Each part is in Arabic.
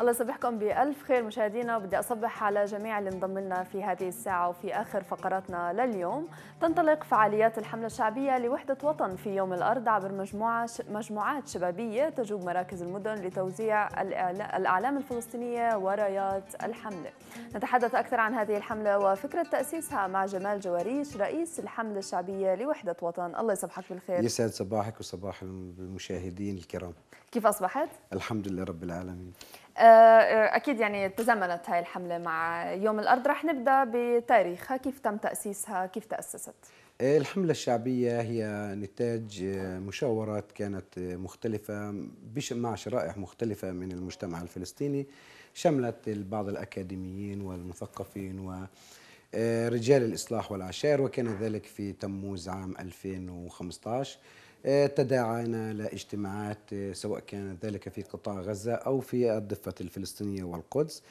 الله يصبحكم بألف خير مشاهدينا بدي أصبح على جميع اللي انضم لنا في هذه الساعة وفي آخر فقراتنا لليوم تنطلق فعاليات الحملة الشعبية لوحدة وطن في يوم الأرض عبر مجموعة مجموعات شبابية تجوب مراكز المدن لتوزيع الأعلام الفلسطينية ورايات الحملة نتحدث أكثر عن هذه الحملة وفكرة تأسيسها مع جمال جواريش رئيس الحملة الشعبية لوحدة وطن الله يصبحك بالخير يسعد صباحك وصباح المشاهدين الكرام كيف أصبحت؟ الحمد لله رب العالمين آه، آه، اكيد يعني تزامنت هاي الحمله مع يوم الارض رح نبدا بتاريخها كيف تم تاسيسها كيف تاسست الوسط الحملة الشعبية هي نتاج مشاورات كانت مختلفة مع شرائح مختلفة من المجتمع الفلسطيني شملت بعض الأكاديميين والمثقفين ورجال آه، الإصلاح والعشائر وكان ذلك في تموز عام 2015 آه، تداعينا لاجتماعات آه، سواء كان ذلك في قطاع غزة أو في الضفة الفلسطينية والقدس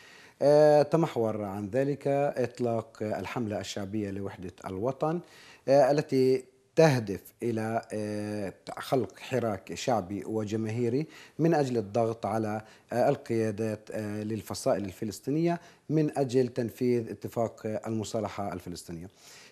آه، تمحور عن ذلك إطلاق الحملة الشعبية لوحدة الوطن آه، التي تهدف الى آه، خلق حراك شعبي وجماهيري من اجل الضغط على القيادات للفصائل الفلسطينيه من اجل تنفيذ اتفاق المصالحه الفلسطينيه.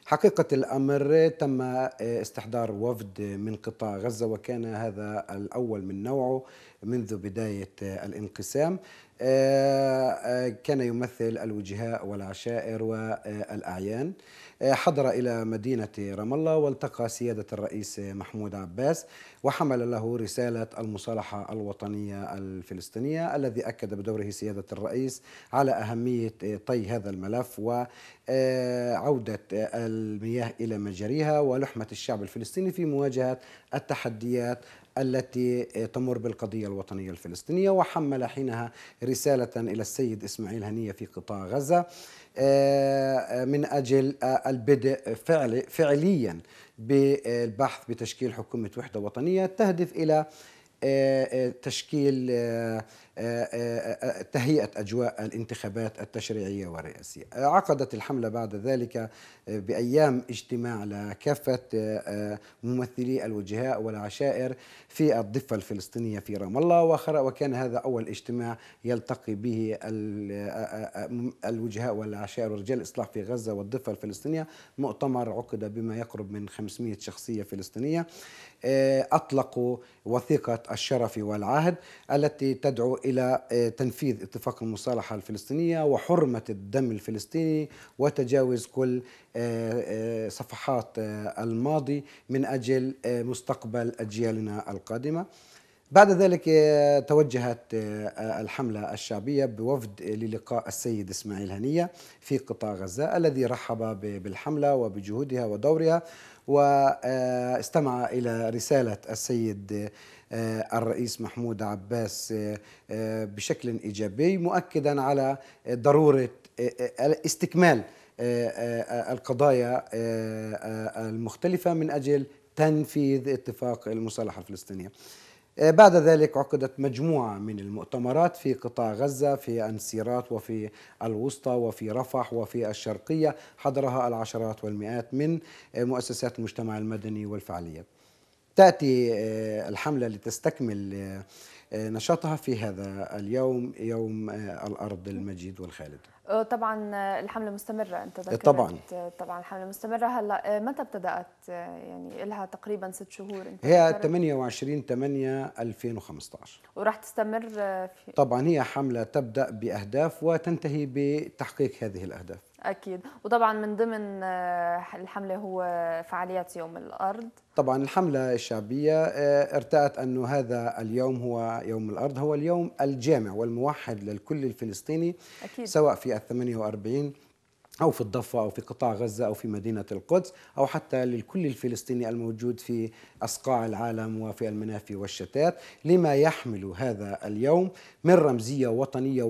حقيقة الأمر تم استحضار وفد من قطاع غزة وكان هذا الأول من نوعه منذ بداية الانقسام آه، آه، كان يمثل الوجهاء والعشائر والأعيان آه، حضر إلى مدينة رام الله والتقى سيادة الرئيس محمود عباس وحمل له رسالة المصالحة الوطنية الفلسطينية الذي أكد بدوره سيادة الرئيس على أهمية طي هذا الملف وعودة المياه إلى مجاريها ولحمة الشعب الفلسطيني في مواجهة التحديات التي تمر بالقضية الوطنية الفلسطينية وحمل حينها رسالة إلى السيد إسماعيل هنية في قطاع غزة آه، من أجل آه، البدء فعليا بالبحث بتشكيل حكومة وحدة وطنية تهدف إلى آه، تشكيل آه، آه، آه، تهيئة أجواء الانتخابات التشريعية والرئاسية عقدت الحملة بعد ذلك بأيام اجتماع لكافة ممثلي الوجهاء والعشائر في الضفة الفلسطينية في رام الله وكان هذا أول اجتماع يلتقي به الوجهاء والعشائر ورجال الإصلاح في غزة والضفة الفلسطينية مؤتمر عقد بما يقرب من 500 شخصية فلسطينية أطلقوا وثيقة الشرف والعهد التي تدعو إلى آه، تنفيذ اتفاق المصالحة الفلسطينية وحرمة الدم الفلسطيني وتجاوز كل آه، آه، صفحات الماضي من أجل مستقبل أجيالنا القادمة بعد ذلك آه، توجهت آه، آه، الحملة الشعبية بوفد للقاء السيد إسماعيل هنية في قطاع غزة الذي رحب بالحملة وبجهودها ودورها واستمع إلى رسالة السيد الرئيس محمود عباس بشكل إيجابي مؤكدا على ضرورة استكمال القضايا المختلفة من أجل تنفيذ اتفاق المصالحة الفلسطينية آه، بعد ذلك عقدت مجموعة من المؤتمرات في قطاع غزة في أنسيرات وفي الوسطى وفي رفح وفي الشرقية حضرها العشرات والمئات من آه، مؤسسات المجتمع المدني والفعالية تأتي آه، الحملة لتستكمل آه، نشاطها في هذا اليوم يوم آه، الأرض المجيد والخالد أه، طبعا الحملة مستمرة أنت ذكرت طبعا طبعا الحملة مستمرة هلا متى ابتدأت يعني لها تقريبا ست شهور انت هي 28 8 2015 وراح تستمر في طبعا هي حملة تبدأ بأهداف وتنتهي بتحقيق هذه الأهداف اكيد وطبعا من ضمن آه، الحمله هو فعاليات يوم الارض طبعا الحمله الشعبيه آه، ارتأت انه هذا اليوم هو يوم الارض هو اليوم الجامع والموحد للكل الفلسطيني أكيد. سواء في ال 48 أو في الضفة أو في قطاع غزة أو في مدينة القدس أو حتى للكل الفلسطيني الموجود في أصقاع العالم وفي المنافي والشتات لما يحمل هذا اليوم من رمزية وطنية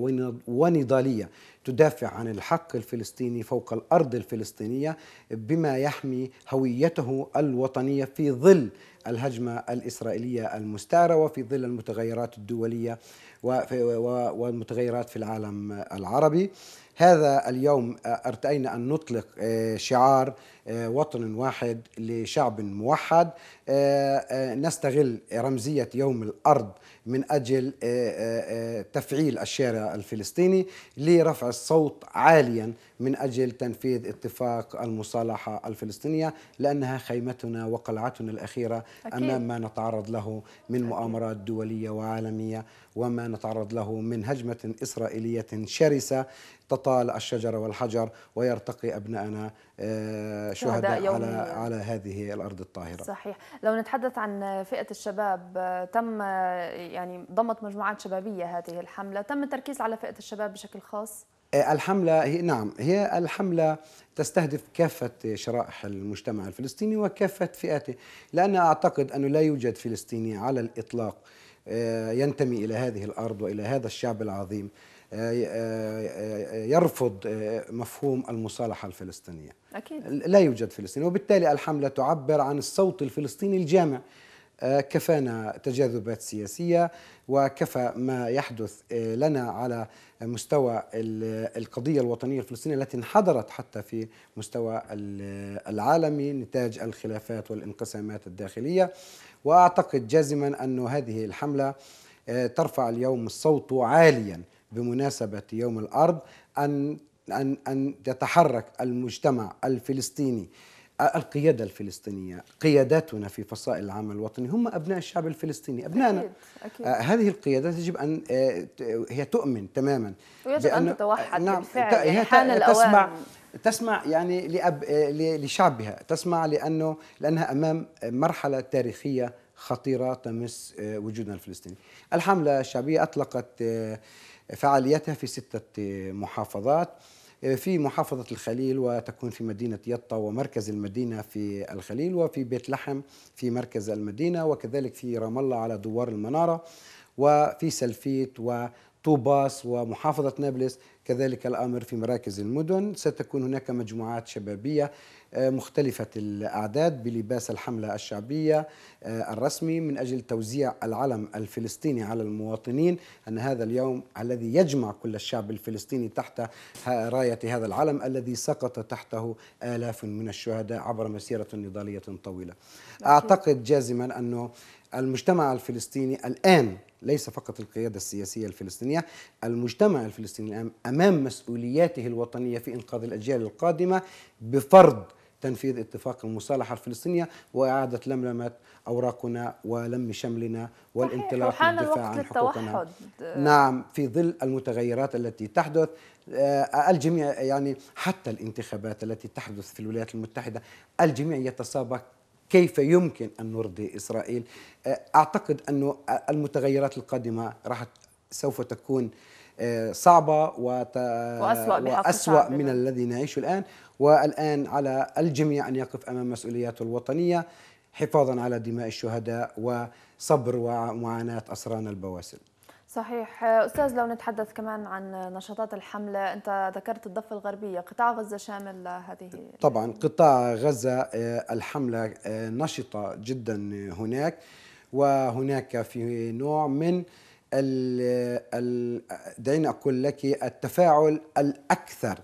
ونضالية تدافع عن الحق الفلسطيني فوق الارض الفلسطينيه بما يحمي هويته الوطنيه في ظل الهجمه الاسرائيليه المستعره وفي ظل المتغيرات الدوليه والمتغيرات في العالم العربي. هذا اليوم آه، ارتئينا ان نطلق آه، شعار آه، وطن واحد لشعب موحد آه، آه، نستغل رمزية يوم الأرض من أجل تفعيل الشارع الفلسطيني لرفع الصوت عاليا من أجل تنفيذ اتفاق المصالحة الفلسطينية لأنها خيمتنا وقلعتنا الأخيرة أكيد. أمام ما نتعرض له من مؤامرات دولية وعالمية وما نتعرض له من هجمة إسرائيلية شرسة تطال الشجرة والحجر ويرتقي أبنائنا آه، شهداء على, على هذه الأرض الطاهرة صحيح لو نتحدث عن فئة الشباب تم يعني ضمت مجموعات شبابية هذه الحملة تم التركيز على فئة الشباب بشكل خاص آه، الحملة هي نعم هي الحملة تستهدف كافة شرائح المجتمع الفلسطيني وكافة فئاته لأن أعتقد أنه لا يوجد فلسطيني على الإطلاق آه، ينتمي إلى هذه الأرض وإلى هذا الشعب العظيم آه، يرفض مفهوم المصالحة الفلسطينية أكيد. لا يوجد فلسطيني وبالتالي الحملة تعبر عن الصوت الفلسطيني الجامع آه، كفانا تجاذبات سياسية وكفى ما يحدث آه، لنا على مستوى القضية الوطنية الفلسطينية التي انحدرت حتى في مستوى العالمي نتاج الخلافات والانقسامات الداخلية وأعتقد جازما أن هذه الحملة آه، ترفع اليوم الصوت عاليا بمناسبة يوم الأرض أن أن أن يتحرك المجتمع الفلسطيني القيادة الفلسطينية قياداتنا في فصائل العمل الوطني هم أبناء الشعب الفلسطيني أبنائنا أكيد. أكيد. آه، هذه القيادات يجب أن آه، هي تؤمن تماما ويجب أن تتوحد نعم بالفعل هي حان الأوان تسمع تسمع يعني لأب لشعبها تسمع لأنه لأنها أمام مرحلة تاريخية خطيرة تمس آه، وجودنا الفلسطيني الحملة الشعبية أطلقت فعاليتها في ستة محافظات في محافظة الخليل وتكون في مدينة يطا ومركز المدينة في الخليل وفي بيت لحم في مركز المدينة وكذلك في رام الله على دوار المنارة وفي سلفيت وطوباس ومحافظة نابلس كذلك الأمر في مراكز المدن ستكون هناك مجموعات شبابية آه، مختلفة الأعداد بلباس الحملة الشعبية آه، الرسمي من أجل توزيع العلم الفلسطيني على المواطنين أن هذا اليوم الذي يجمع كل الشعب الفلسطيني تحت راية هذا العلم الذي سقط تحته آلاف من الشهداء عبر مسيرة نضالية طويلة أعتقد جازما أنه المجتمع الفلسطيني الآن ليس فقط القيادة السياسية الفلسطينية المجتمع الفلسطيني الآن أمام مسؤولياته الوطنية في إنقاذ الأجيال القادمة بفرض تنفيذ اتفاق المصالحة الفلسطينية وإعادة لملمة أوراقنا ولم شملنا والانطلاق للدفاع عن حقوقنا نعم في ظل المتغيرات التي تحدث آه، الجميع يعني حتى الانتخابات التي تحدث في الولايات المتحدة الجميع يتسابق كيف يمكن أن نرضي إسرائيل آه، أعتقد أن المتغيرات القادمة راح سوف تكون صعبة وت... وأسوأ, وأسوأ من الذي نعيشه الآن والآن على الجميع أن يقف أمام مسؤولياته الوطنية حفاظا على دماء الشهداء وصبر ومعاناة أسرانا البواسل صحيح أستاذ لو نتحدث كمان عن نشاطات الحملة أنت ذكرت الضفة الغربية قطاع غزة شامل هذه طبعا قطاع غزة آه، الحملة آه، نشطة جدا هناك وهناك في نوع من دعيني أقول لك التفاعل الأكثر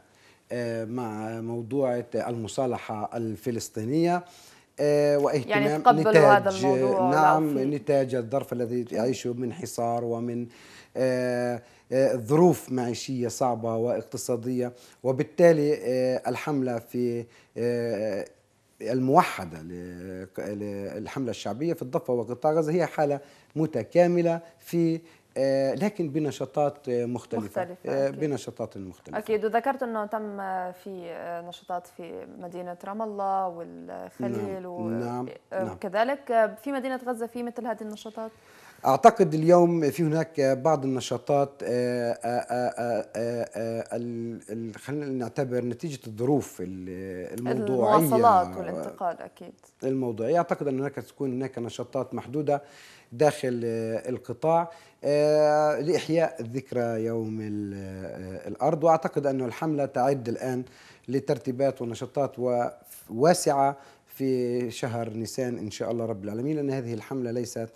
آه، مع موضوع المصالحة الفلسطينية آه، يعني واهتمام يعني نتاج هذا الموضوع آه، نعم نتاج الظرف الذي نعم. يعيشه من حصار ومن ظروف معيشية صعبة واقتصادية وبالتالي الحملة في الموحدة للحملة الشعبية في الضفة وقطاع غزة هي حالة متكاملة في آه، لكن بنشاطات مختلفة, مختلفة. آه، بنشاطات مختلفة أكيد وذكرت أنه تم في نشاطات في مدينة رام الله والخليل نعم. و... نعم. آه، نعم. وكذلك في مدينة غزة في مثل هذه النشاطات أعتقد اليوم في هناك بعض النشاطات خلينا نعتبر نتيجة الظروف الموضوعية المواصلات والانتقال أكيد الموضوعية أعتقد أن هناك تكون هناك نشاطات محدودة داخل آه، القطاع آه، لإحياء ذكرى يوم آه، الأرض وأعتقد أن الحملة تعد الآن لترتيبات ونشاطات واسعة في شهر نيسان إن شاء الله رب العالمين لأن هذه الحملة ليست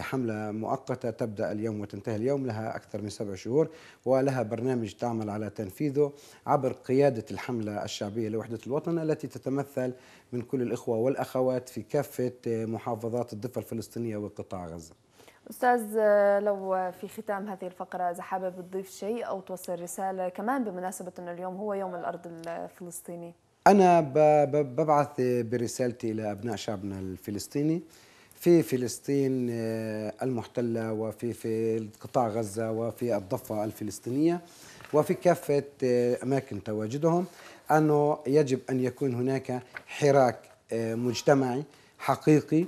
حملة مؤقتة تبدأ اليوم وتنتهي اليوم لها أكثر من سبع شهور ولها برنامج تعمل على تنفيذه عبر قيادة الحملة الشعبية لوحدة الوطن التي تتمثل من كل الإخوة والأخوات في كافة محافظات الضفة الفلسطينية وقطاع غزة أستاذ لو في ختام هذه الفقرة إذا حابب تضيف شيء أو توصل رسالة كمان بمناسبة أن اليوم هو يوم الأرض الفلسطيني أنا ببعث برسالتي إلى أبناء شعبنا الفلسطيني في فلسطين آه، المحتلة وفي في قطاع غزة وفي الضفة الفلسطينية وفي كافة آه، أماكن تواجدهم أنه يجب أن يكون هناك حراك آه، مجتمعي حقيقي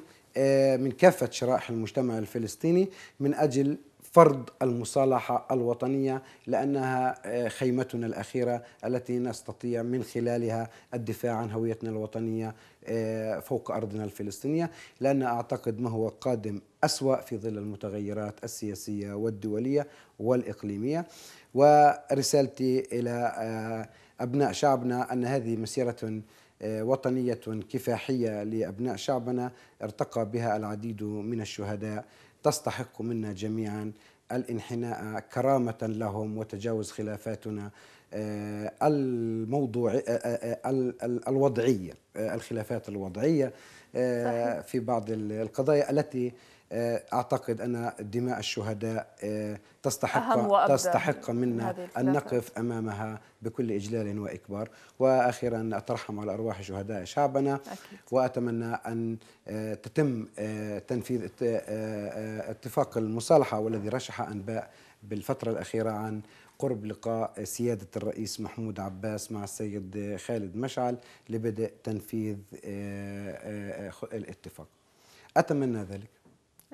من كافة شرائح المجتمع الفلسطيني من أجل فرض المصالحة الوطنية لأنها آه، خيمتنا الأخيرة التي نستطيع من خلالها الدفاع عن هويتنا الوطنية آه، فوق أرضنا الفلسطينية لأن أعتقد ما هو قادم أسوأ في ظل المتغيرات السياسية والدولية والإقليمية ورسالتي إلى آه، أبناء شعبنا أن هذه مسيرة وطنية كفاحية لأبناء شعبنا ارتقى بها العديد من الشهداء تستحق منا جميعا الانحناء كرامة لهم وتجاوز خلافاتنا آه، الموضوع آه، آه، الوضعية الخلافات الوضعية في بعض القضايا التي آه، اعتقد ان دماء الشهداء آه، تستحق تستحق منا ان نقف امامها بكل اجلال واكبار واخيرا اترحم على ارواح شهداء شعبنا أكيد. واتمنى ان آه، تتم تنفيذ اتفاق المصالحه والذي رشح انباء بالفتره الاخيره عن قرب لقاء سيادة الرئيس محمود عباس مع السيد خالد مشعل لبدء تنفيذ الاتفاق أتمنى ذلك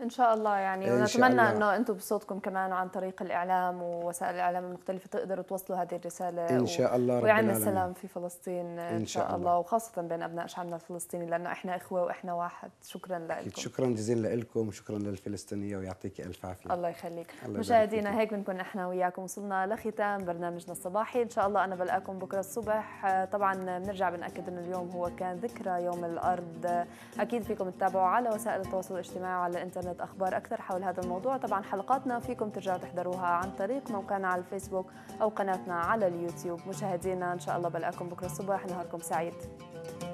ان شاء الله يعني ونتمنى انه انتم بصوتكم كمان وعن طريق الاعلام ووسائل الاعلام المختلفه تقدروا توصلوا هذه الرساله ان شاء الله و... ويعم السلام في فلسطين ان, إن شاء الله. الله وخاصه بين ابناء شعبنا الفلسطيني لانه احنا اخوه واحنا واحد شكرا لكم شكرا جزيلا لكم وشكرا للفلسطينيه ويعطيك الف عافيه الله يخليك مشاهدينا هيك بنكون احنا وياكم وصلنا لختام برنامجنا الصباحي ان شاء الله انا بلقاكم بكره الصبح طبعا بنرجع بناكد انه اليوم هو كان ذكرى يوم الارض اكيد فيكم تتابعوا على وسائل التواصل الاجتماعي وعلى الانترنت كانت أخبار أكثر حول هذا الموضوع طبعا حلقاتنا فيكم ترجعوا تحضروها عن طريق موقعنا على الفيسبوك أو قناتنا على اليوتيوب مشاهدينا إن شاء الله بلقاكم بكرة الصبح نهاركم سعيد Thank you.